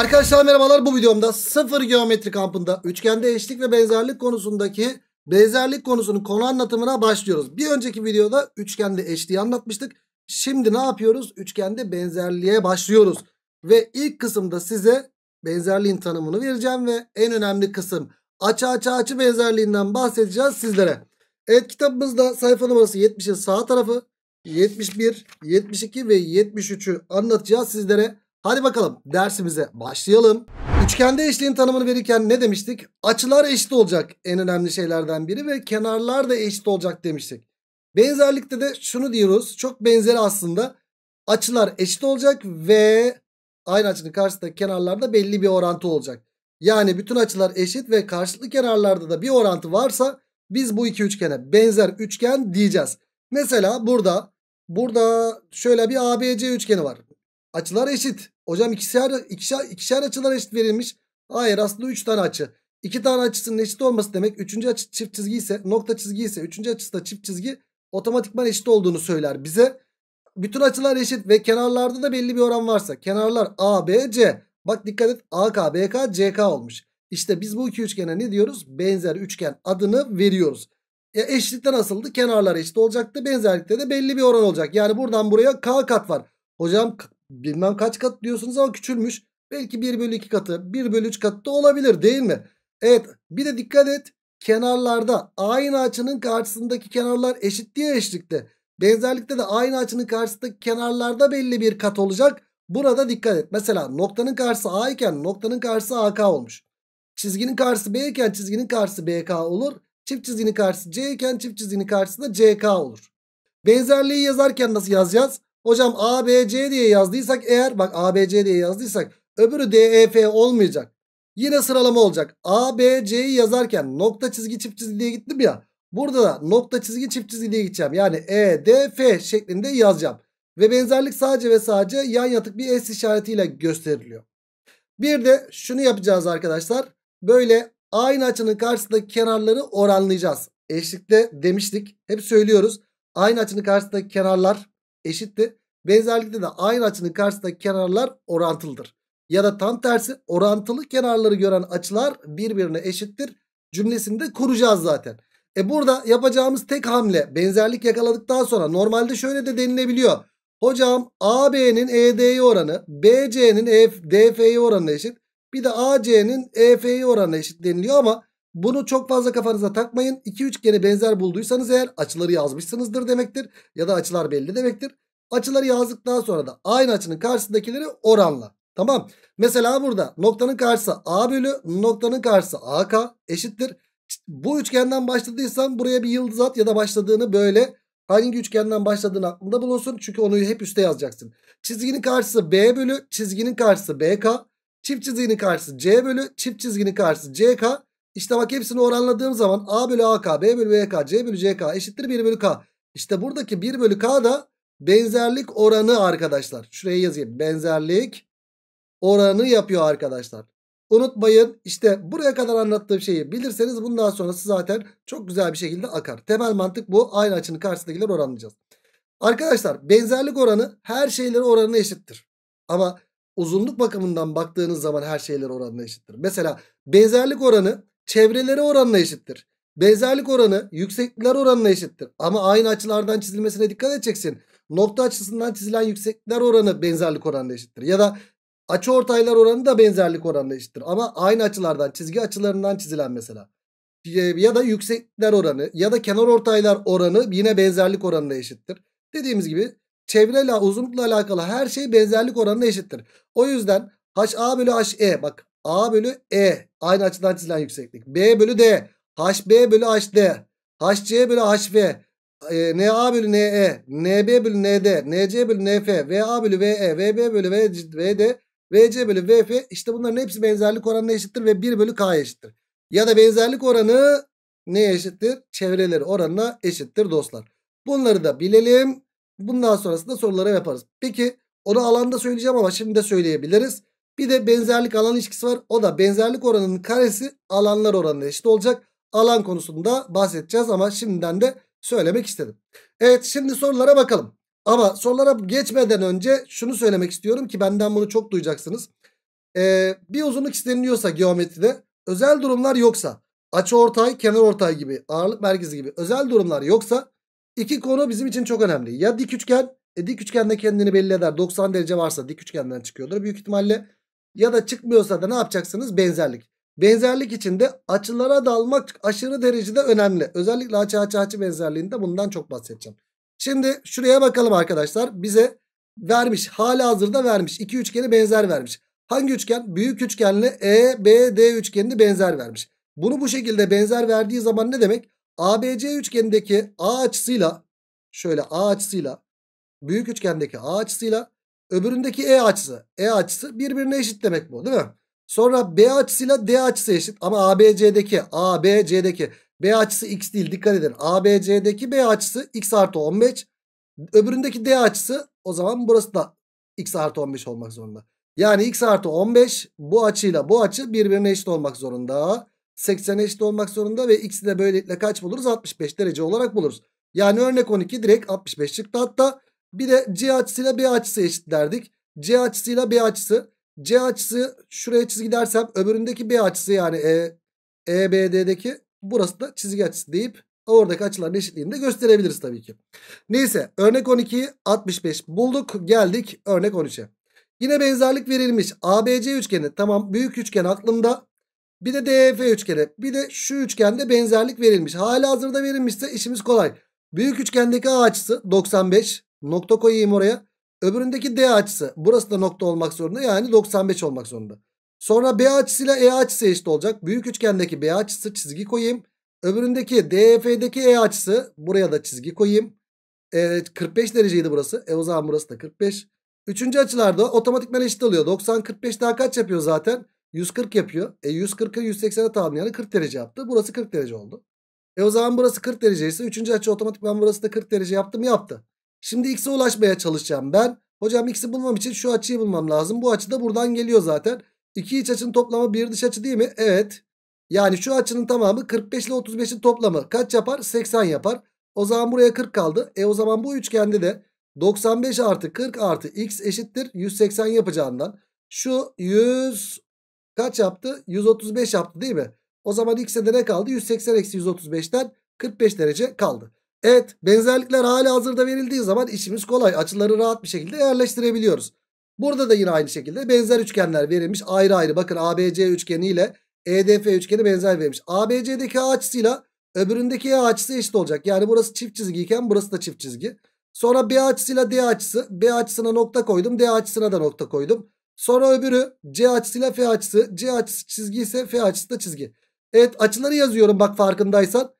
Arkadaşlar merhabalar bu videomda sıfır geometri kampında üçgende eşlik ve benzerlik konusundaki benzerlik konusunun konu anlatımına başlıyoruz. Bir önceki videoda üçgende eşliği anlatmıştık. Şimdi ne yapıyoruz? Üçgende benzerliğe başlıyoruz. Ve ilk kısımda size benzerliğin tanımını vereceğim ve en önemli kısım açı açı açı benzerliğinden bahsedeceğiz sizlere. Evet kitabımızda sayfa numarası 70'in sağ tarafı 71, 72 ve 73'ü anlatacağız sizlere. Hadi bakalım dersimize başlayalım. Üçgende eşliğin tanımını verirken ne demiştik? Açılar eşit olacak en önemli şeylerden biri ve kenarlar da eşit olacak demiştik. Benzerlikte de şunu diyoruz. Çok benzer aslında. Açılar eşit olacak ve aynı açının karşısındaki kenarlarda belli bir orantı olacak. Yani bütün açılar eşit ve karşılıklı kenarlarda da bir orantı varsa biz bu iki üçgene benzer üçgen diyeceğiz. Mesela burada burada şöyle bir ABC üçgeni var. Açılar eşit. Hocam ikişer, ikişer, ikişer açılar eşit verilmiş. Hayır aslında 3 tane açı. 2 tane açısının eşit olması demek. 3. açı çift çizgi ise nokta çizgi ise 3. açısı da çift çizgi otomatikman eşit olduğunu söyler bize. Bütün açılar eşit ve kenarlarda da belli bir oran varsa kenarlar A, B, C. Bak dikkat et AK, BK, CK olmuş. İşte biz bu iki üçgene ne diyoruz? Benzer üçgen adını veriyoruz. Ya e, eşitlikte nasıldı? Kenarlar eşit olacaktı. Benzerlikte de belli bir oran olacak. Yani buradan buraya K kat var. Hocam bilmem kaç kat diyorsunuz ama küçülmüş. Belki 1 bölü 2 katı 1 bölü 3 katı da olabilir değil mi? Evet bir de dikkat et kenarlarda aynı açının karşısındaki kenarlar eşit diye eşlikte. Benzerlikte de aynı açının karşısındaki kenarlarda belli bir kat olacak. Burada dikkat et. Mesela noktanın karşısı A iken noktanın karşısı AK olmuş. Çizginin karşısı B iken çizginin karşısı BK olur. Çift çizginin karşısı C iken çift çizginin karşısı da CK olur. Benzerliği yazarken nasıl yazacağız? Hocam ABC diye yazdıysak eğer bak ABC diye yazdıysak öbürü DEF olmayacak. Yine sıralama olacak. ABC'yi yazarken nokta çizgi çift çizgi diye gittim ya. Burada da nokta çizgi çift çizgi diye gideceğim. Yani EDF şeklinde yazacağım. Ve benzerlik sadece ve sadece yan yatık bir S işaretiyle gösteriliyor. Bir de şunu yapacağız arkadaşlar. Böyle aynı açının karşısındaki kenarları oranlayacağız. Eşlikte demiştik. Hep söylüyoruz. Aynı açının karşısındaki kenarlar eşittir. Benzerlikte de aynı açının karşısındaki kenarlar orantılıdır. Ya da tam tersi orantılı kenarları gören açılar birbirine eşittir. Cümlesini de kuracağız zaten. E burada yapacağımız tek hamle benzerlik yakaladıktan sonra normalde şöyle de denilebiliyor. Hocam AB'nin ED'ye oranı BC'nin e DF'ye oranına eşit. Bir de AC'nin EF'ye oranına eşit deniliyor ama bunu çok fazla kafanıza takmayın. 2-3 kere benzer bulduysanız eğer açıları yazmışsınızdır demektir. Ya da açılar belli demektir. Açıları yazdıktan sonra da aynı açının karşısındakileri oranla. Tamam. Mesela burada noktanın karşısı A bölü noktanın karşısı AK eşittir. Bu üçgenden başladıysan buraya bir yıldız at ya da başladığını böyle hangi üçgenden başladığını aklında bulunsun. Çünkü onu hep üste yazacaksın. Çizginin karşısı B bölü çizginin karşısı BK. Çift çizginin karşısı C bölü çift çizginin karşısı CK. İşte bak hepsini oranladığım zaman A bölü AK, B bölü BK, C bölü CK eşittir 1 bölü K. İşte buradaki 1 bölü K da benzerlik oranı arkadaşlar. Şuraya yazayım. Benzerlik oranı yapıyor arkadaşlar. Unutmayın işte buraya kadar anlattığım şeyi bilirseniz bundan sonrası zaten çok güzel bir şekilde akar. Temel mantık bu. Aynı açının karşısındakiler oranlayacağız. Arkadaşlar benzerlik oranı her şeylerin oranına eşittir. Ama uzunluk bakımından baktığınız zaman her şeylerin oranına eşittir. Mesela benzerlik oranı çevreleri oranına eşittir. Benzerlik oranı yükseklikler oranına eşittir. Ama aynı açılardan çizilmesine dikkat edeceksin. Nokta açısından çizilen yükseklikler oranı benzerlik oranına eşittir. Ya da açı ortaylar oranı da benzerlik oranına eşittir. Ama aynı açılardan çizgi açılarından çizilen mesela. Ee, ya da yükseklikler oranı ya da kenar ortaylar oranı yine benzerlik oranına eşittir. Dediğimiz gibi çevreyle uzunlukla alakalı her şey benzerlik oranına eşittir. O yüzden HA bölü HE bak A bölü E aynı açıdan çizilen yükseklik. B bölü D. HB bölü HD. HC bölü HV. E, NA bölü NE. NB bölü ND. NC bölü NF. VA bölü VE. VB bölü VD. VC bölü VF. İşte bunların hepsi benzerlik oranına eşittir ve 1 bölü K eşittir. Ya da benzerlik oranı neye eşittir? Çevreleri oranına eşittir dostlar. Bunları da bilelim. Bundan sonrasında sorulara yaparız. Peki onu alanda söyleyeceğim ama şimdi de söyleyebiliriz. Bir de benzerlik alan ilişkisi var. O da benzerlik oranının karesi alanlar oranına eşit olacak. Alan konusunda bahsedeceğiz ama şimdiden de söylemek istedim. Evet şimdi sorulara bakalım. Ama sorulara geçmeden önce şunu söylemek istiyorum ki benden bunu çok duyacaksınız. Ee, bir uzunluk isteniliyorsa geometride özel durumlar yoksa açı ortay, kenar ortay gibi ağırlık merkezi gibi özel durumlar yoksa iki konu bizim için çok önemli. Ya dik üçgen e, dik üçgende kendini belli eder 90 derece varsa dik üçgenden çıkıyordur büyük ihtimalle ya da çıkmıyorsa da ne yapacaksınız? Benzerlik. Benzerlik içinde açılara dalmak aşırı derecede önemli. Özellikle açı açı açı benzerliğinde bundan çok bahsedeceğim. Şimdi şuraya bakalım arkadaşlar. Bize vermiş. Hala hazırda vermiş. İki üçgeni benzer vermiş. Hangi üçgen? Büyük üçgenle EBD üçgenini benzer vermiş. Bunu bu şekilde benzer verdiği zaman ne demek? ABC üçgenindeki A açısıyla şöyle A açısıyla büyük üçgendeki A açısıyla Öbüründeki E açısı. E açısı birbirine eşit demek bu değil mi? Sonra B açısıyla D açısı eşit. Ama ABC'deki ABC'deki B açısı X değil dikkat edin. ABC'deki B açısı X artı 15. Öbüründeki D açısı o zaman burası da X artı 15 olmak zorunda. Yani X artı 15 bu açıyla bu açı birbirine eşit olmak zorunda. 80'e eşit olmak zorunda ve X'i de böylelikle kaç buluruz? 65 derece olarak buluruz. Yani örnek 12 direkt 65 çıktı. Hatta bir de C açısıyla B açısı eşit derdik. C açısıyla B açısı. C açısı şuraya çizgi dersem öbüründeki B açısı yani e, EBD'deki burası da çizgi açısı deyip oradaki açıların eşitliğini de gösterebiliriz tabii ki. Neyse örnek 12'yi 65 bulduk geldik örnek 13'e. Yine benzerlik verilmiş. ABC üçgeni tamam büyük üçgen aklımda. Bir de DEF üçgeni. Bir de şu üçgende benzerlik verilmiş. Hala hazırda verilmişse işimiz kolay. Büyük üçgendeki A açısı 95. Nokta koyayım oraya. Öbüründeki D açısı. Burası da nokta olmak zorunda. Yani 95 olmak zorunda. Sonra B açısıyla E açısı eşit olacak. Büyük üçgendeki B açısı çizgi koyayım. Öbüründeki DEF'deki E açısı. Buraya da çizgi koyayım. Evet 45 dereceydi burası. E o zaman burası da 45. Üçüncü açılarda otomatikman eşit oluyor. 90 45 daha kaç yapıyor zaten? 140 yapıyor. E 140'ı 180'e tamamlayanı 40 derece yaptı. Burası 40 derece oldu. E o zaman burası 40 derece ise 3. açı otomatikman burası da 40 derece yaptı mı yaptı. Şimdi x'e ulaşmaya çalışacağım ben. Hocam x'i bulmam için şu açıyı bulmam lazım. Bu açı da buradan geliyor zaten. İki iç açının toplamı bir dış açı değil mi? Evet. Yani şu açının tamamı 45 ile 35'in toplamı kaç yapar? 80 yapar. O zaman buraya 40 kaldı. E o zaman bu üçgende de 95 artı 40 artı x eşittir 180 yapacağından. Şu 100 kaç yaptı? 135 yaptı değil mi? O zaman x'e de ne kaldı? 180 eksi 135'ten 45 derece kaldı. Evet benzerlikler hali hazırda verildiği zaman işimiz kolay. Açıları rahat bir şekilde yerleştirebiliyoruz. Burada da yine aynı şekilde benzer üçgenler verilmiş ayrı ayrı. Bakın ABC üçgeni ile EDF üçgeni benzer verilmiş. ABC'deki A açısıyla öbüründeki A e açısı eşit olacak. Yani burası çift çizgiyken burası da çift çizgi. Sonra B açısıyla D açısı. B açısına nokta koydum. D açısına da nokta koydum. Sonra öbürü C açısıyla F açısı. C açısı çizgi ise F açısı da çizgi. Evet açıları yazıyorum bak farkındaysan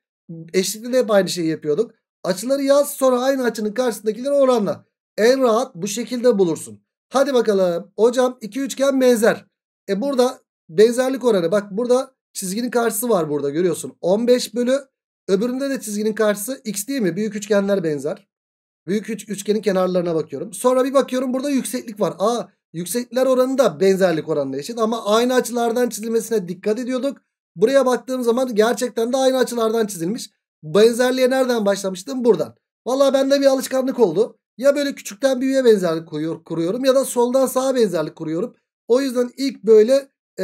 eşitliğinde hep aynı şeyi yapıyorduk. Açıları yaz sonra aynı açının karşısındakileri oranla. En rahat bu şekilde bulursun. Hadi bakalım. Hocam iki üçgen benzer. E burada benzerlik oranı. Bak burada çizginin karşısı var burada görüyorsun. 15 bölü öbüründe de çizginin karşısı x değil mi? Büyük üçgenler benzer. Büyük üç, üçgenin kenarlarına bakıyorum. Sonra bir bakıyorum burada yükseklik var. Aa yükseklikler oranı da benzerlik oranına eşit. Ama aynı açılardan çizilmesine dikkat ediyorduk. Buraya baktığım zaman gerçekten de aynı açılardan çizilmiş. Benzerliğe nereden başlamıştım? Buradan. Valla bende bir alışkanlık oldu. Ya böyle küçükten büyüğe benzerlik kuruyor, kuruyorum ya da soldan sağa benzerlik kuruyorum. O yüzden ilk böyle e,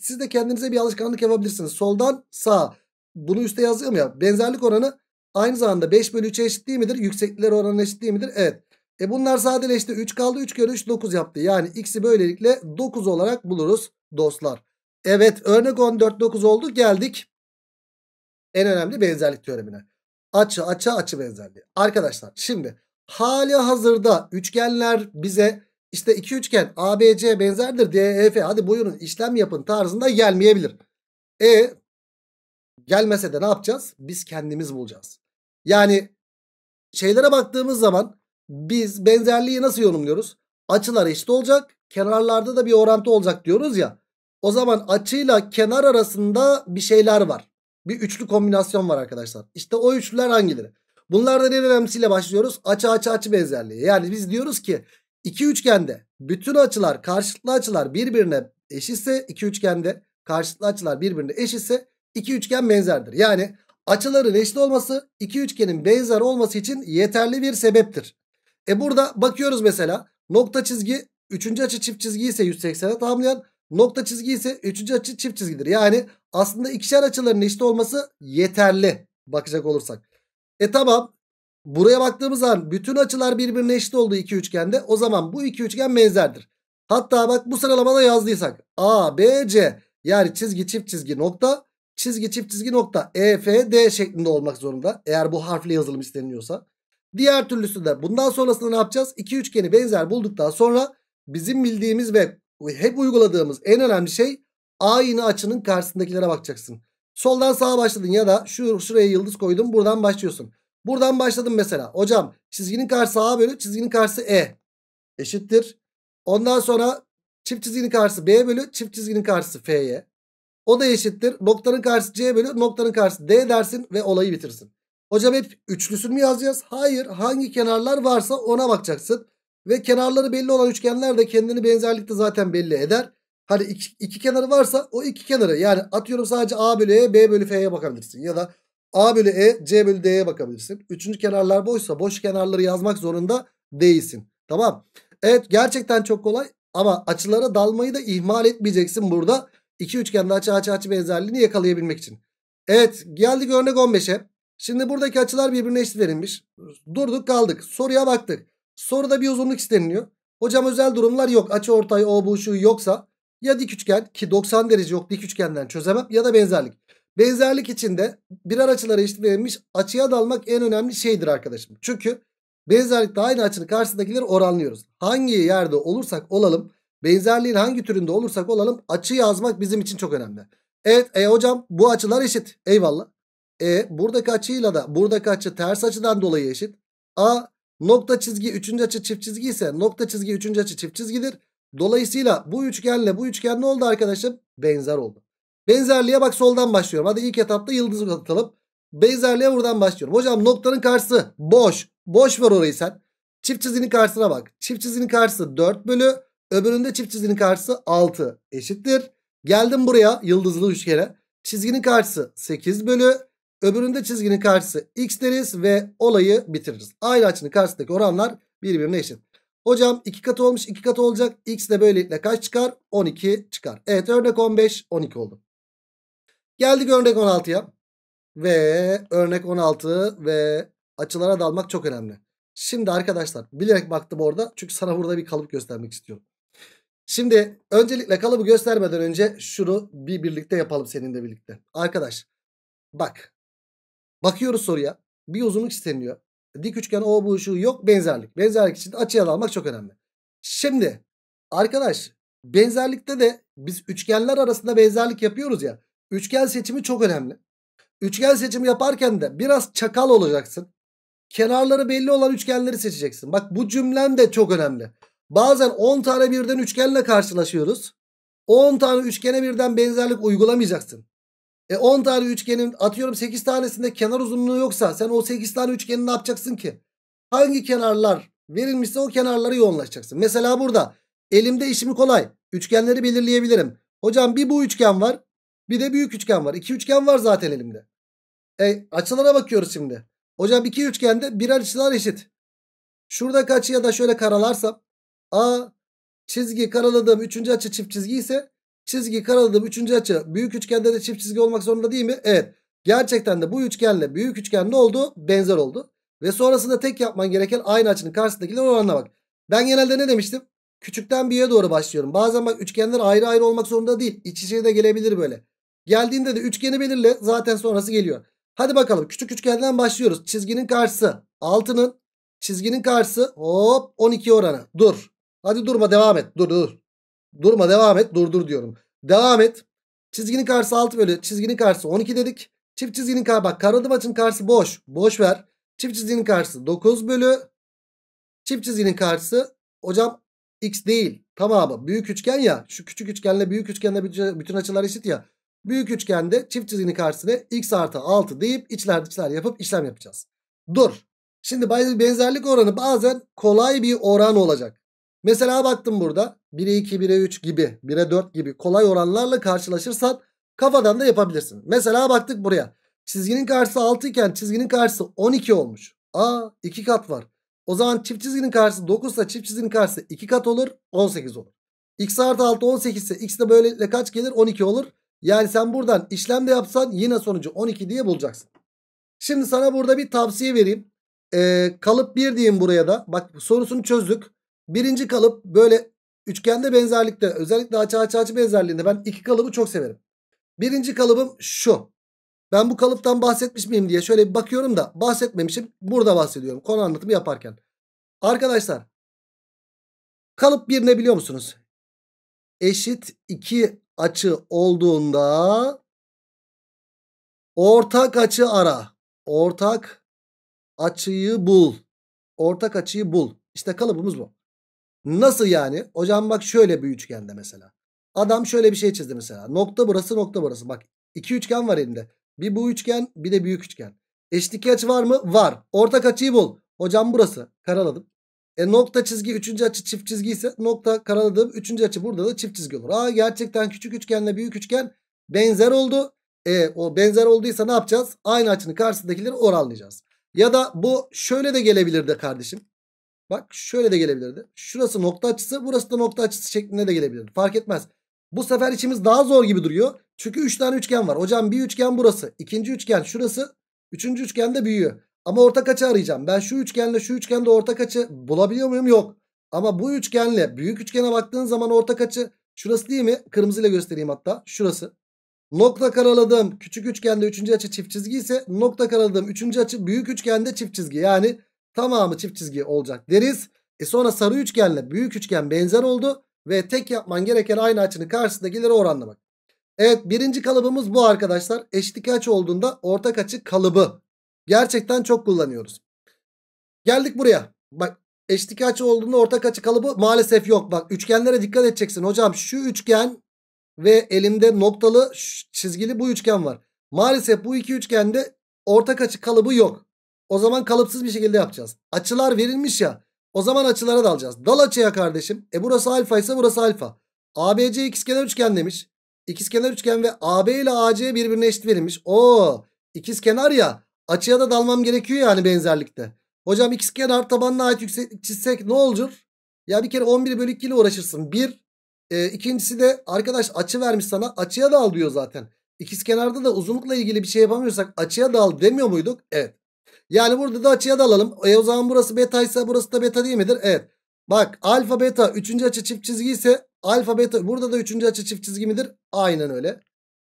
siz de kendinize bir alışkanlık yapabilirsiniz. Soldan sağa. Bunu üste yazıyorum ya. Benzerlik oranı aynı zamanda 5 bölü 3'e eşit değil midir? Yükseklikler oranı eşit değil midir? Evet. E bunlar sadeleşti. 3 kaldı. 3 kere 3 9 yaptı. Yani x'i böylelikle 9 olarak buluruz dostlar. Evet örnek 14.9 oldu geldik. En önemli benzerlik teoremine. Açı açı açı benzerliği. Arkadaşlar şimdi hali hazırda üçgenler bize işte iki üçgen ABC benzerdir DEF hadi buyurun işlem yapın tarzında gelmeyebilir. E gelmese de ne yapacağız? Biz kendimiz bulacağız. Yani şeylere baktığımız zaman biz benzerliği nasıl yorumluyoruz? Açılar eşit olacak. Kenarlarda da bir orantı olacak diyoruz ya. O zaman açıyla kenar arasında bir şeyler var. Bir üçlü kombinasyon var arkadaşlar. İşte o üçlüler hangileri? Bunlardan en önemlisiyle başlıyoruz. Açı açı açı benzerliği. Yani biz diyoruz ki iki üçgende bütün açılar karşılıklı açılar birbirine eşitse iki üçgende karşılıklı açılar birbirine eşitse iki üçgen benzerdir. Yani açıların eşit olması iki üçgenin benzer olması için yeterli bir sebeptir. E burada bakıyoruz mesela nokta çizgi üçüncü açı çift çizgi ise 180'e tamamlayan Nokta çizgi ise üçüncü açı çift çizgidir. Yani aslında ikişer açıların eşit olması yeterli bakacak olursak. E tamam buraya baktığımız an bütün açılar birbirine eşit olduğu iki üçgende o zaman bu iki üçgen benzerdir. Hatta bak bu sıralamada yazdıysak A, B, C yani çizgi çift çizgi nokta çizgi çift çizgi nokta E, F, D şeklinde olmak zorunda. Eğer bu harfle yazılım isteniyorsa. Diğer türlüsü de bundan sonrasında ne yapacağız? İki üçgeni benzer bulduktan sonra bizim bildiğimiz ve hep uyguladığımız en önemli şey aynı açının karşısındakilere bakacaksın. Soldan sağa başladın ya da şu şuraya yıldız koydum buradan başlıyorsun. Buradan başladım mesela. Hocam çizginin karşısı A bölü çizginin karşısı E eşittir. Ondan sonra çift çizginin karşısı B bölü çift çizginin karşısı F'ye. O da eşittir. Noktanın karşısı C bölü noktanın karşısı D dersin ve olayı bitirsin. Hocam hep üçlüsünü mü yazacağız? Hayır. Hangi kenarlar varsa ona bakacaksın. Ve kenarları belli olan üçgenler de kendini benzerlikte zaten belli eder. Hani iki, iki kenarı varsa o iki kenarı yani atıyorum sadece A bölü E, B bölü F'ye bakabilirsin. Ya da A bölü E, C bölü D'ye bakabilirsin. Üçüncü kenarlar boşsa boş kenarları yazmak zorunda değilsin. Tamam. Evet gerçekten çok kolay ama açılara dalmayı da ihmal etmeyeceksin burada. İki üçgende açı açı açı benzerliğini yakalayabilmek için. Evet geldik örnek 15'e. Şimdi buradaki açılar birbirine eşit verilmiş. Durduk kaldık. Soruya baktık. Soruda bir uzunluk isteniliyor. Hocam özel durumlar yok. Açı ortay o bu şu yoksa ya dik üçgen ki 90 derece yok dik üçgenden çözemem ya da benzerlik. Benzerlik içinde birer açılara eşit açıya dalmak en önemli şeydir arkadaşım. Çünkü benzerlikte aynı açının karşısındakileri oranlıyoruz. Hangi yerde olursak olalım benzerliğin hangi türünde olursak olalım açı yazmak bizim için çok önemli. Evet e, hocam bu açılar eşit eyvallah. E buradaki açıyla da buradaki açı ters açıdan dolayı eşit. A Nokta çizgi 3. açı çift çizgi ise nokta çizgi 3. açı çift çizgidir. Dolayısıyla bu üçgenle bu üçgen ne oldu arkadaşım? Benzer oldu. Benzerliğe bak soldan başlıyorum. Hadi ilk etapta yıldız atalım. Benzerliğe buradan başlıyorum. Hocam noktanın karşısı boş. Boş ver orayı sen. Çift çizginin karşısına bak. Çift çizginin karşısı 4 bölü. Öbüründe çift çizginin karşısı 6 eşittir. Geldim buraya yıldızlı üçgene. Çizginin karşısı 8 bölü. Öbüründe çizginin karşısı x deriz ve olayı bitiririz. Aynı açının karşısındaki oranlar birbirine eşit. Hocam 2 kat olmuş 2 kat olacak. X de böylelikle kaç çıkar? 12 çıkar. Evet örnek 15 12 oldu. Geldik örnek 16'ya. Ve örnek 16 ve açılara dalmak çok önemli. Şimdi arkadaşlar bilerek baktım orada. Çünkü sana burada bir kalıp göstermek istiyorum. Şimdi öncelikle kalıbı göstermeden önce şunu bir birlikte yapalım seninle birlikte. Arkadaş bak Bakıyoruz soruya. Bir uzunluk isteniyor. Dik üçgen o bu şu yok benzerlik. Benzerlik için açıya almak çok önemli. Şimdi arkadaş benzerlikte de biz üçgenler arasında benzerlik yapıyoruz ya. Üçgen seçimi çok önemli. Üçgen seçimi yaparken de biraz çakal olacaksın. Kenarları belli olan üçgenleri seçeceksin. Bak bu cümlen de çok önemli. Bazen 10 tane birden üçgenle karşılaşıyoruz. 10 tane üçgene birden benzerlik uygulamayacaksın. E 10 tane üçgenin atıyorum 8 tanesinde kenar uzunluğu yoksa sen o 8 tane üçgeni ne yapacaksın ki? Hangi kenarlar verilmişse o kenarları yoğunlaşacaksın. Mesela burada elimde işimi kolay. Üçgenleri belirleyebilirim. Hocam bir bu üçgen var bir de büyük üçgen var. İki üçgen var zaten elimde. E açılara bakıyoruz şimdi. Hocam iki üçgende birer açılar eşit. Şurada kaçı ya da şöyle karalarsam. A çizgi karaladığım üçüncü açı çift çizgi ise Çizgi karaladığım üçüncü açı büyük üçgende de çift çizgi olmak zorunda değil mi? Evet. Gerçekten de bu üçgenle büyük üçgen ne oldu? Benzer oldu. Ve sonrasında tek yapman gereken aynı açının karşısındakiler oranına bak. Ben genelde ne demiştim? Küçükten bir yere doğru başlıyorum. Bazen bak üçgenler ayrı ayrı olmak zorunda değil. İç içe de gelebilir böyle. Geldiğinde de üçgeni belirle. Zaten sonrası geliyor. Hadi bakalım küçük üçgenden başlıyoruz. Çizginin karşısı 6'nın çizginin karşısı hop 12 oranı. Dur. Hadi durma devam et. Dur dur. Durma devam et durdur diyorum. Devam et. Çizginin karşısı 6 bölü çizginin karşısı 12 dedik. Çift çizginin karşısı bak karadım açın karşısı boş. Boş ver. Çift çizginin karşısı 9 bölü. Çift çizginin karşısı hocam x değil tamamı. Büyük üçgen ya şu küçük üçgenle büyük üçgenle bütün açılar eşit ya. Büyük üçgende çift çizginin karşısına x artı 6 deyip içler dışlar yapıp işlem yapacağız. Dur. Şimdi benzerlik oranı bazen kolay bir oran olacak. Mesela baktım burada. 1'e 2, 1'e 3 gibi, 1'e 4 gibi kolay oranlarla karşılaşırsan kafadan da yapabilirsin. Mesela baktık buraya. Çizginin karşısı 6 iken çizginin karşısı 12 olmuş. Aa 2 kat var. O zaman çift çizginin karşısı 9 ise çift çizginin karşısı 2 kat olur 18 olur. X artı 6 18 ise x de böylelikle kaç gelir 12 olur. Yani sen buradan işlem de yapsan yine sonucu 12 diye bulacaksın. Şimdi sana burada bir tavsiye vereyim. Ee, kalıp 1 diyeyim buraya da. Bak sorusunu çözdük. Birinci kalıp böyle Üçgende benzerlikte özellikle açı açı açı benzerliğinde ben iki kalıbı çok severim. Birinci kalıbım şu. Ben bu kalıptan bahsetmiş miyim diye şöyle bir bakıyorum da bahsetmemişim. Burada bahsediyorum konu anlatımı yaparken. Arkadaşlar kalıp bir ne biliyor musunuz? Eşit iki açı olduğunda ortak açı ara. Ortak açıyı bul. Ortak açıyı bul. İşte kalıbımız bu. Nasıl yani? Hocam bak şöyle bir üçgende mesela. Adam şöyle bir şey çizdi mesela. Nokta burası nokta burası. Bak iki üçgen var elinde. Bir bu üçgen bir de büyük üçgen. Eşlik açı var mı? Var. Ortak açıyı bul. Hocam burası. Karaladım. E nokta çizgi üçüncü açı çift çizgi ise nokta karaladım üçüncü açı burada da çift çizgi olur. Aa gerçekten küçük üçgenle büyük üçgen benzer oldu. E, o benzer olduysa ne yapacağız? Aynı açının karşısındakileri oranlayacağız. Ya da bu şöyle de gelebilirdi kardeşim. Bak şöyle de gelebilirdi. Şurası nokta açısı burası da nokta açısı şeklinde de gelebilirdi. Fark etmez. Bu sefer içimiz daha zor gibi duruyor. Çünkü 3 tane üçgen var. Hocam bir üçgen burası. ikinci üçgen şurası. Üçüncü üçgen de büyüyor. Ama ortak açı arayacağım. Ben şu üçgenle şu üçgende ortak açı bulabiliyor muyum? Yok. Ama bu üçgenle büyük üçgene baktığın zaman ortak açı şurası değil mi? Kırmızıyla göstereyim hatta. Şurası. Nokta karaladığım küçük üçgende üçüncü açı çift çizgi ise nokta karaladığım üçüncü açı büyük üçgende çift çizgi. Yani Tamamı çift çizgi olacak deriz. E sonra sarı üçgenle büyük üçgen benzer oldu. Ve tek yapman gereken aynı açının karşısındakileri oranlamak. Evet birinci kalıbımız bu arkadaşlar. Eşitlik açı olduğunda ortak açı kalıbı. Gerçekten çok kullanıyoruz. Geldik buraya. Bak eşitlik açı olduğunda ortak açı kalıbı maalesef yok. Bak üçgenlere dikkat edeceksin. Hocam şu üçgen ve elimde noktalı çizgili bu üçgen var. Maalesef bu iki üçgende ortak açı kalıbı yok. O zaman kalıpsız bir şekilde yapacağız. Açılar verilmiş ya. O zaman açılara dalacağız. Dal açıya kardeşim. E burası alfa ise burası alfa. ABC ikizkenar üçgen demiş. İkizkenar üçgen ve AB ile AC birbirine eşit verilmiş. Oo, ikizkenar ya. Açıya da dalmam gerekiyor yani benzerlikte. Hocam ikizkenar tabanına ait yükseklik çizsek ne olur? Ya bir kere 11 bölü 2 ile uğraşırsın. Bir. E, ikincisi de arkadaş açı vermiş sana. Açıya dal diyor zaten. İkizkenarda da uzunlukla ilgili bir şey yapamıyorsak açıya dal demiyor muyduk? Evet. Yani burada da açıya da alalım. E o zaman burası beta ise burası da beta değil midir? Evet. Bak alfa beta 3. açı çift çizgi ise alfa beta burada da 3. açı çift çizgi midir? Aynen öyle.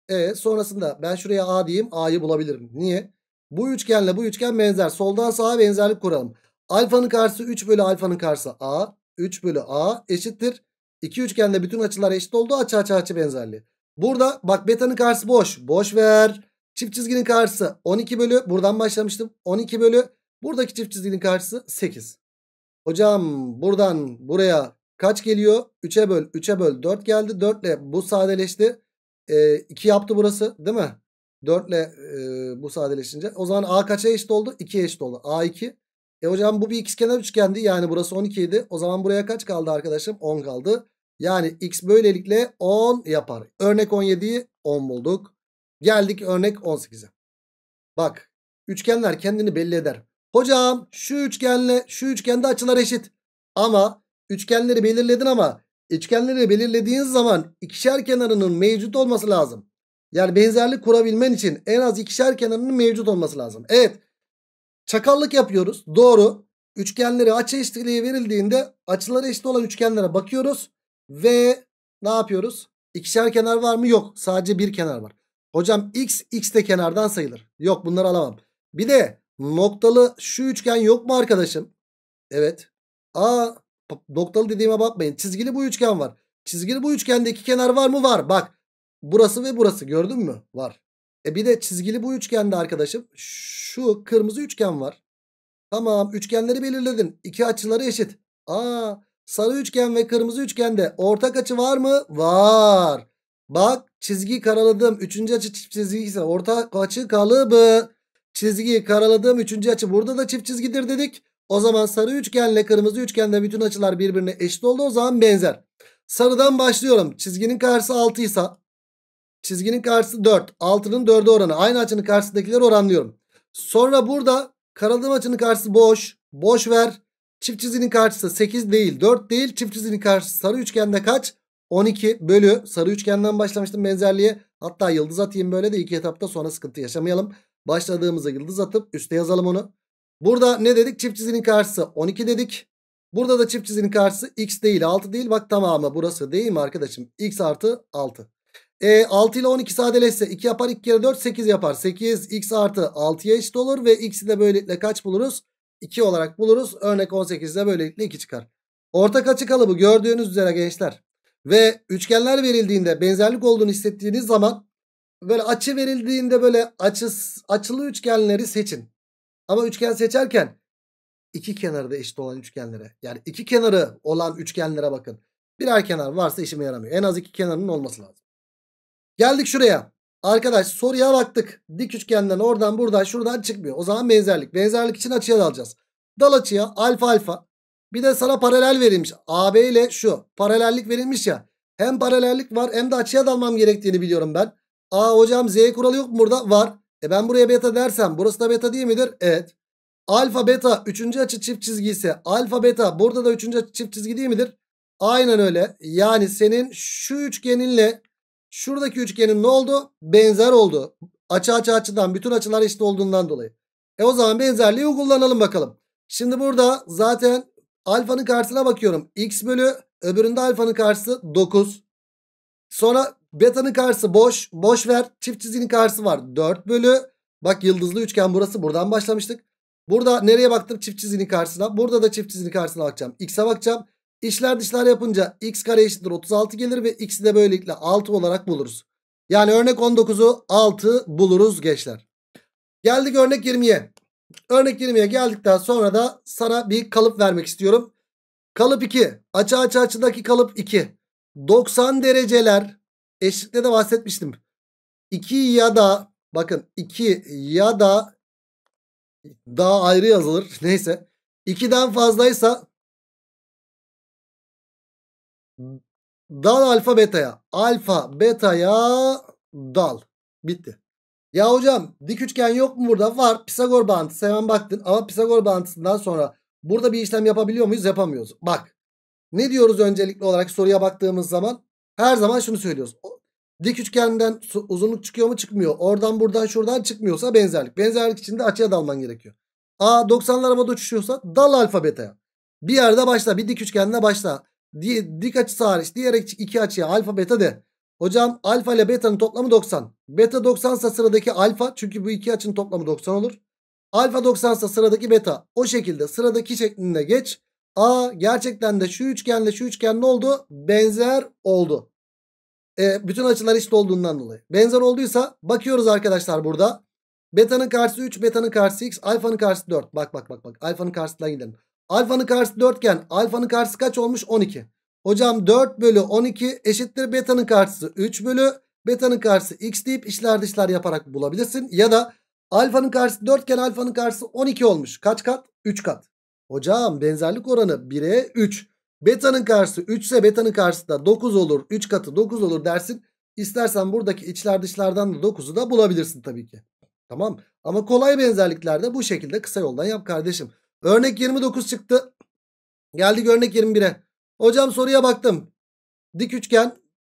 E sonrasında ben şuraya A diyeyim A'yı bulabilirim. Niye? Bu üçgenle bu üçgen benzer. Soldan sağa benzerlik kuralım. Alfanın karşısı 3 bölü alfanın karşısı A. 3 bölü A eşittir. İki üçgende bütün açılar eşit olduğu açı açı açı benzerliği. Burada bak betanın karşısı boş. Boş ver. Çift çizginin karşısı 12 bölü. Buradan başlamıştım. 12 bölü. Buradaki çift çizginin karşısı 8. Hocam buradan buraya kaç geliyor? 3'e böl. 3'e böl. 4 geldi. 4 ile bu sadeleşti. E, ee, 2 yaptı burası değil mi? 4 ile e, bu sadeleşince. O zaman A kaça eşit oldu? 2'ye eşit oldu. A 2. E hocam bu bir ikizkenar üçgendi. Yani burası 12 idi. O zaman buraya kaç kaldı arkadaşım? 10 kaldı. Yani x böylelikle 10 yapar. Örnek 17'yi 10 bulduk. Geldik örnek 18'e. Bak üçgenler kendini belli eder. Hocam şu üçgenle şu üçgende açılar eşit. Ama üçgenleri belirledin ama üçgenleri belirlediğin zaman ikişer kenarının mevcut olması lazım. Yani benzerlik kurabilmen için en az ikişer kenarının mevcut olması lazım. Evet. Çakallık yapıyoruz. Doğru. Üçgenleri açı eşitliği verildiğinde açıları eşit olan üçgenlere bakıyoruz. Ve ne yapıyoruz? İkişer kenar var mı? Yok. Sadece bir kenar var. Hocam x x de kenardan sayılır. Yok bunları alamam. Bir de noktalı şu üçgen yok mu arkadaşım? Evet. Aa noktalı dediğime bakmayın. Çizgili bu üçgen var. Çizgili bu üçgende iki kenar var mı? Var. Bak burası ve burası gördün mü? Var. E bir de çizgili bu üçgende arkadaşım şu kırmızı üçgen var. Tamam üçgenleri belirledin. İki açıları eşit. Aa sarı üçgen ve kırmızı üçgende ortak açı var mı? Var. Bak Çizgi karaladığım Üçüncü açı çift çizgi ise orta açı kalıbı. Çizgiyi karaladığım üçüncü açı burada da çift çizgidir dedik. O zaman sarı üçgenle kırmızı üçgende bütün açılar birbirine eşit oldu. O zaman benzer. Sarıdan başlıyorum. Çizginin karşısı 6 ise çizginin karşısı 4. 6'nın 4'e oranı. Aynı açının karşısındakileri oranlıyorum. Sonra burada karaladığım açının karşısı boş. Boş ver. Çift çizginin karşısı 8 değil 4 değil. Çift çizginin karşısı sarı üçgende kaç? 12 bölü sarı üçgenden başlamıştım benzerliğe. Hatta yıldız atayım böyle de iki etapta sonra sıkıntı yaşamayalım. Başladığımızda yıldız atıp üste yazalım onu. Burada ne dedik? Çift çizinin karşısı 12 dedik. Burada da çift çizinin karşısı x değil 6 değil. Bak tamamı burası değil mi arkadaşım? x artı 6. E, 6 ile 12 sadeleşse 2 yapar 2 kere 4 8 yapar. 8 x artı 6'ya eşit olur ve x'i de böylelikle kaç buluruz? 2 olarak buluruz. Örnek 18'de böylelikle 2 çıkar. Ortak açı kalıbı gördüğünüz üzere gençler ve üçgenler verildiğinde benzerlik olduğunu hissettiğiniz zaman böyle açı verildiğinde böyle açı, açılı üçgenleri seçin. Ama üçgen seçerken iki kenarı da eşit olan üçgenlere yani iki kenarı olan üçgenlere bakın. Birer kenar varsa işime yaramıyor. En az iki kenarının olması lazım. Geldik şuraya. Arkadaş soruya baktık. Dik üçgenden oradan buradan şuradan çıkmıyor. O zaman benzerlik. Benzerlik için açıya dalacağız. Dal açıya alfa alfa. Bir de sana paralel verilmiş. AB ile şu paralellik verilmiş ya. Hem paralellik var hem de açıya dalmam gerektiğini biliyorum ben. A hocam Z kuralı yok mu burada? Var. E ben buraya beta dersem burası da beta değil midir? Evet. Alfa beta 3. açı çift çizgi ise alfa beta burada da 3. açı çift çizgi değil midir? Aynen öyle. Yani senin şu üçgeninle şuradaki üçgenin ne oldu? Benzer oldu. Açı açı açıdan bütün açılar eşit olduğundan dolayı. E o zaman benzerliği uygulanalım bakalım. Şimdi burada zaten Alfanın karşısına bakıyorum. X bölü öbüründe alfanın karşısı 9. Sonra betanın karşısı boş. Boş ver. Çift çizginin karşısı var. 4 bölü. Bak yıldızlı üçgen burası. Buradan başlamıştık. Burada nereye baktım? Çift çizginin karşısına. Burada da çift çizginin karşısına bakacağım. X'e bakacağım. İşler dışlar yapınca x kare eşittir 36 gelir ve x'i de böylelikle 6 olarak buluruz. Yani örnek 19'u 6 buluruz gençler. Geldik örnek 20'ye. Örnek Örneklemeye geldikten sonra da sana bir kalıp vermek istiyorum. Kalıp 2. Açı açı açıdaki kalıp 2. 90 dereceler eşlikte de bahsetmiştim. 2 ya da bakın 2 ya da daha ayrı yazılır. Neyse. 2'den fazlaysa dal alfa betaya. Alfa betaya dal. Bitti. Ya hocam dik üçgen yok mu burada? Var. Pisagor bağıntısı hemen baktın. Ama Pisagor bağıntısından sonra burada bir işlem yapabiliyor muyuz? Yapamıyoruz. Bak. Ne diyoruz öncelikli olarak soruya baktığımız zaman? Her zaman şunu söylüyoruz. Dik üçgenden uzunluk çıkıyor mu? Çıkmıyor. Oradan buradan şuradan çıkmıyorsa benzerlik. Benzerlik içinde açıya dalman gerekiyor. A 90'lar havada uçuşuyorsa dal alfabetaya. Bir yerde başla. Bir dik üçgenle başla. Di, dik açısı hariç diğer iki açıya alfabeta de. Hocam alfa ile beta'nın toplamı 90. Beta 90 ise sıradaki alfa. Çünkü bu iki açının toplamı 90 olur. Alfa 90 ise sıradaki beta. O şekilde sıradaki şeklinde geç. A gerçekten de şu üçgenle şu üçgen ne oldu? Benzer oldu. E, bütün açılar eşit olduğundan dolayı. Benzer olduysa bakıyoruz arkadaşlar burada. Beta'nın karşısı 3, beta'nın karşısı x, alfa'nın karşısı 4. Bak bak bak bak. Alfa'nın karşısından gidelim. Alfa'nın karşısı 4 iken alfa'nın karşısı kaç olmuş? 12. Hocam 4 bölü 12 eşittir betanın karşısı 3 bölü betanın karşısı x deyip işler dışlar yaparak bulabilirsin. Ya da alfanın karşısı 4 iken alfanın karşısı 12 olmuş. Kaç kat? 3 kat. Hocam benzerlik oranı 1'e 3. Betanın karşısı 3 ise betanın karşısı da 9 olur. 3 katı 9 olur dersin. İstersen buradaki içler dışlardan da 9'u da bulabilirsin tabii ki. Tamam ama kolay benzerliklerde bu şekilde kısa yoldan yap kardeşim. Örnek 29 çıktı. Geldik örnek 21'e. Hocam soruya baktım. Dik üçgen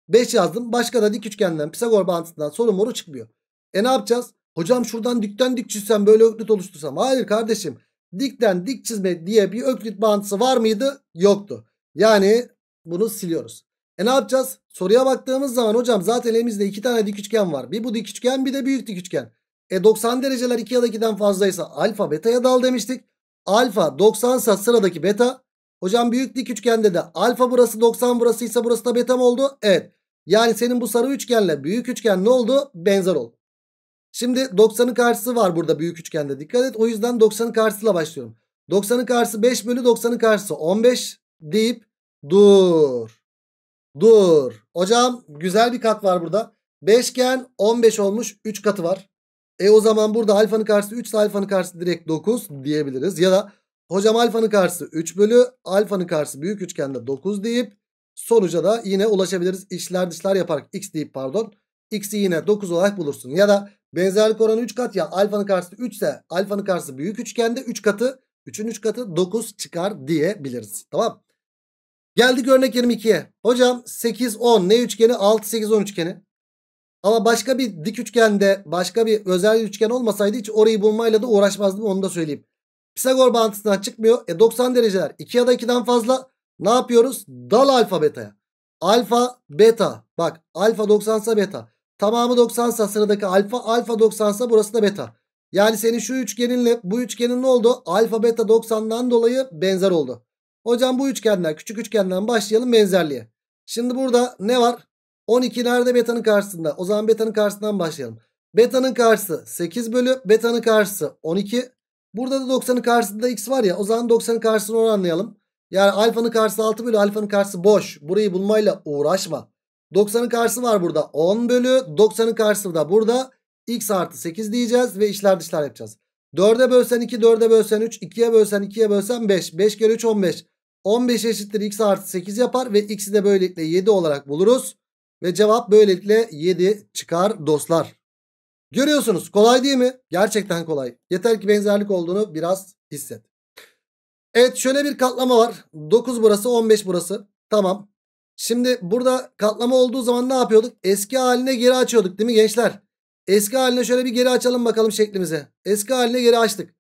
5 yazdım. Başka da dik üçgenden Pisagor bağıntısından soru moru çıkmıyor. E ne yapacağız? Hocam şuradan dikten dik çizsem böyle öklit oluştursam. Hayır kardeşim. Dikten dik çizme diye bir öklit bağıntısı var mıydı? Yoktu. Yani bunu siliyoruz. E ne yapacağız? Soruya baktığımız zaman hocam zaten elimizde iki tane dik üçgen var. Bir bu dik üçgen bir de büyük dik üçgen. E 90 dereceler 2 ya da 2'den fazlaysa alfa beta'ya dal demiştik. Alfa 90 sa sıradaki beta Hocam büyük dik üçgende de alfa burası 90 burasıysa burası da beta mı oldu? Evet. Yani senin bu sarı üçgenle büyük üçgen ne oldu? Benzer oldu. Şimdi 90'ın karşısı var burada büyük üçgende dikkat et. O yüzden 90'ın karşısıyla başlıyorum. 90'ın karşısı 5 bölü 90'ın karşısı 15 deyip dur. Dur. Hocam güzel bir kat var burada. Beşgen 15 olmuş 3 katı var. E o zaman burada alfanın karşısı 3 alfanın karşısı direkt 9 diyebiliriz. Ya da Hocam alfanın karşısı 3 bölü alfanın karşısı büyük üçgende 9 deyip sonuca da yine ulaşabiliriz. İçler dışlar yaparak x deyip pardon. X'i yine 9 olarak bulursun. Ya da benzerlik oranı 3 kat ya alfanın karşısı 3 ise alfanın karşısı büyük üçgende 3 katı 3'ün 3 katı 9 çıkar diyebiliriz. Tamam. Geldik örnek 22'ye. Hocam 8 10 ne üçgeni? 6 8 10 üçgeni. Ama başka bir dik üçgende başka bir özel üçgen olmasaydı hiç orayı bulmayla da uğraşmazdım onu da söyleyeyim. Pisagor bağıntısından çıkmıyor. E 90 dereceler 2 ya da 2'den fazla. Ne yapıyoruz? Dal alfa beta'ya. Alfa beta. Bak alfa 90 sa beta. Tamamı 90 sa sıradaki alfa. Alfa 90 sa burası da beta. Yani senin şu üçgeninle bu üçgenin ne oldu? Alfa beta 90'dan dolayı benzer oldu. Hocam bu üçgenler küçük üçgenden başlayalım benzerliğe. Şimdi burada ne var? 12 nerede betanın karşısında? O zaman betanın karşısından başlayalım. Betanın karşısı 8 bölü betanın karşısı 12. Burada da 90'ın karşısında x var ya o zaman 90'ın karşısını oranlayalım. Yani alfanın karşısı 6 bölü alfanın karşısı boş. Burayı bulmayla uğraşma. 90'ın karşısı var burada 10 bölü 90'ın karşısı da burada x artı 8 diyeceğiz ve işler dışlar yapacağız. 4'e bölsen 2 4'e bölsen 3 2'ye bölsen 2'ye bölsen 5 5 kere 3 15 15 eşittir x artı 8 yapar ve x'i de böylelikle 7 olarak buluruz. Ve cevap böylelikle 7 çıkar dostlar. Görüyorsunuz kolay değil mi? Gerçekten kolay. Yeter ki benzerlik olduğunu biraz hisset. Evet şöyle bir katlama var. 9 burası 15 burası. Tamam. Şimdi burada katlama olduğu zaman ne yapıyorduk? Eski haline geri açıyorduk değil mi gençler? Eski haline şöyle bir geri açalım bakalım şeklimize. Eski haline geri açtık.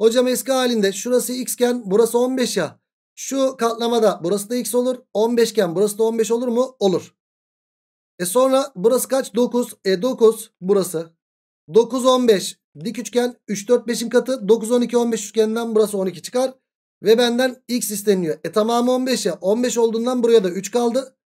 Hocam eski halinde şurası x iken burası 15 ya. Şu katlamada burası da x olur. 15 iken burası da 15 olur mu? Olur. E sonra burası kaç? 9. E 9 burası. 9 15 dik üçgen 3 4 5'in katı 9 12 15 üçgeninden burası 12 çıkar. Ve benden x isteniyor. E tamamı 15 ya 15 olduğundan buraya da 3 kaldı.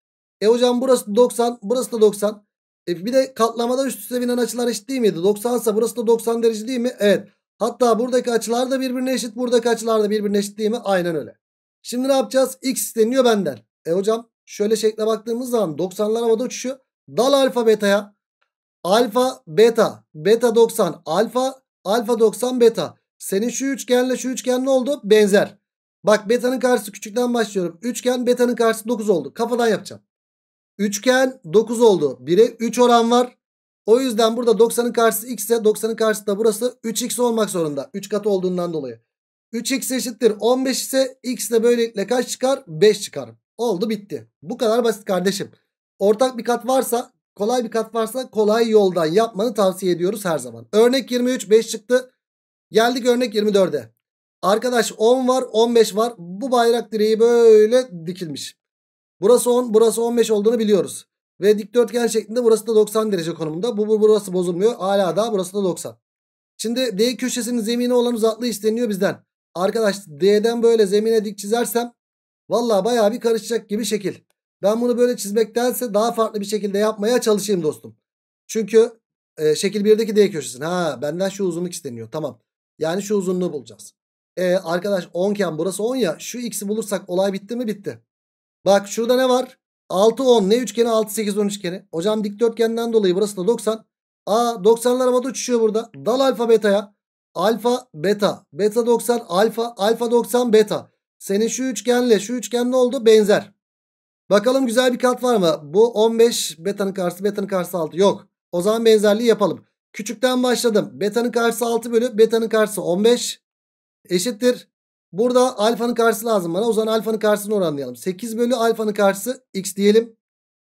E hocam burası 90 burası da 90. E bir de katlamada üst üste binen açılar eşit değil miydi? 90 ise burası da 90 derece değil mi? Evet. Hatta buradaki açılar da birbirine eşit. Buradaki açılar da birbirine eşit değil mi? Aynen öyle. Şimdi ne yapacağız? X isteniyor benden. E hocam şöyle şekle baktığımız zaman 90'lar havada uçuşuyor. Dal alfa beta'ya. Alfa beta. Beta 90 alfa. Alfa 90 beta. Senin şu üçgenle şu üçgen ne oldu? Benzer. Bak betanın karşısı küçükten başlıyorum. Üçgen betanın karşısı 9 oldu. Kafadan yapacağım. Üçgen 9 oldu. 1'e 3 oran var. O yüzden burada 90'ın karşısı x ise 90'ın karşısı da burası 3x olmak zorunda. 3 katı olduğundan dolayı. 3x eşittir 15 ise x de böylelikle kaç çıkar? 5 çıkar. Oldu bitti. Bu kadar basit kardeşim. Ortak bir kat varsa Kolay bir kat varsa kolay yoldan yapmanı tavsiye ediyoruz her zaman. Örnek 23 5 çıktı. Geldik örnek 24'e. Arkadaş 10 var 15 var. Bu bayrak direği böyle dikilmiş. Burası 10 burası 15 olduğunu biliyoruz. Ve dikdörtgen şeklinde burası da 90 derece konumunda. Bu, bu burası bozulmuyor. Hala daha burası da 90. Şimdi D köşesinin zemine olan uzaklığı isteniyor bizden. Arkadaş D'den böyle zemine dik çizersem valla baya bir karışacak gibi şekil. Ben bunu böyle çizmektense daha farklı bir şekilde yapmaya çalışayım dostum. Çünkü e, şekil 1'deki D köşesini. Ha benden şu uzunluk isteniyor. Tamam. Yani şu uzunluğu bulacağız. E, arkadaş 10 iken burası 10 ya. Şu x'i bulursak olay bitti mi? Bitti. Bak şurada ne var? 6 10 ne üçgeni 6 8 10 üçgeni. Hocam dikdörtgenden dolayı burası da 90. Aa 90'lar havada uçuşuyor burada. Dal alfa beta'ya. Alfa beta. Beta 90 alfa alfa 90 beta. Senin şu üçgenle şu üçgen ne oldu? Benzer. Bakalım güzel bir kat var mı? Bu 15 betanın karşısı betanın karşısı 6 yok. O zaman benzerliği yapalım. Küçükten başladım. Betanın karşısı 6 bölü betanın karşısı 15 eşittir. Burada alfanın karşısı lazım bana. O zaman alfanın karşısını oranlayalım. 8 bölü alfanın karşısı x diyelim.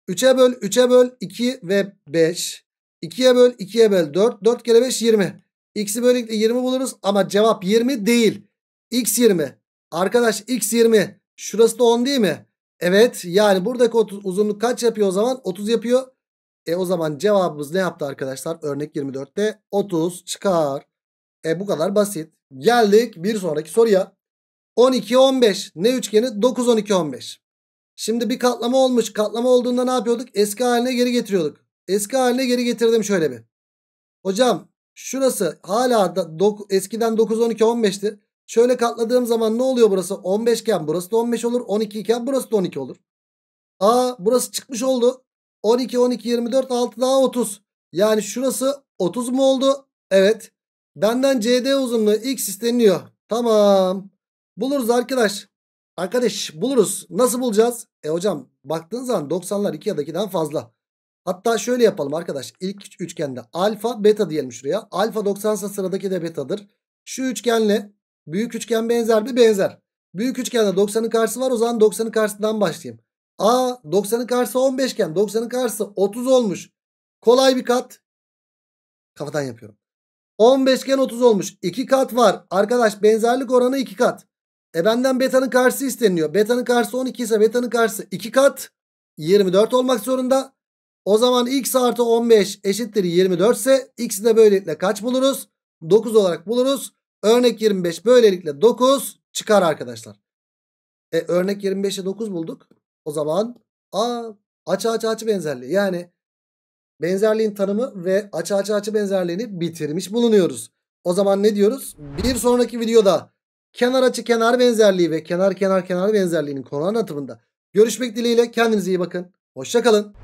3'e böl 3'e böl 2 ve 5. 2'ye böl 2'ye böl 4. 4 kere 5 20. X'i böylelikle 20 buluruz ama cevap 20 değil. X 20. Arkadaş X 20. Şurası da 10 değil mi? Evet yani buradaki 30, uzunluk kaç yapıyor o zaman? 30 yapıyor. E o zaman cevabımız ne yaptı arkadaşlar? Örnek 24'te 30 çıkar. E bu kadar basit. Geldik bir sonraki soruya. 12 15 ne üçgeni? 9 12 15. Şimdi bir katlama olmuş. Katlama olduğunda ne yapıyorduk? Eski haline geri getiriyorduk. Eski haline geri getirdim şöyle bir. Hocam şurası hala da eskiden 9 12 15'ti. Şöyle katladığım zaman ne oluyor burası? 15 iken burası da 15 olur. 12 iken burası da 12 olur. Aa burası çıkmış oldu. 12, 12, 24, 6 daha 30. Yani şurası 30 mu oldu? Evet. Benden CD uzunluğu x isteniyor. Tamam. Buluruz arkadaş. Arkadaş buluruz. Nasıl bulacağız? E hocam baktığın zaman 90'lar 2 ya da 2'den fazla. Hatta şöyle yapalım arkadaş. İlk üçgende alfa beta diyelim şuraya. Alfa 90 ise sıradaki de betadır. Şu üçgenle Büyük üçgen benzer mi? Benzer. Büyük üçgende 90'ın karşısı var. O zaman 90'ın karşısından başlayayım. A 90'ın karşısı 15 iken 90'ın karşısı 30 olmuş. Kolay bir kat. Kafadan yapıyorum. 15 iken 30 olmuş. 2 kat var. Arkadaş benzerlik oranı 2 kat. E benden beta'nın karşısı isteniyor. Beta'nın karşısı 12 ise beta'nın karşısı 2 kat. 24 olmak zorunda. O zaman x artı 15 eşittir 24 ise x'i de böylelikle kaç buluruz? 9 olarak buluruz. Örnek 25 böylelikle 9 çıkar arkadaşlar. E, örnek 25'e 9 bulduk. O zaman a açı açı açı benzerliği. Yani benzerliğin tanımı ve açı açı açı benzerliğini bitirmiş bulunuyoruz. O zaman ne diyoruz? Bir sonraki videoda kenar açı kenar benzerliği ve kenar kenar kenar benzerliğinin konu anlatımında görüşmek dileğiyle kendinize iyi bakın. Hoşçakalın.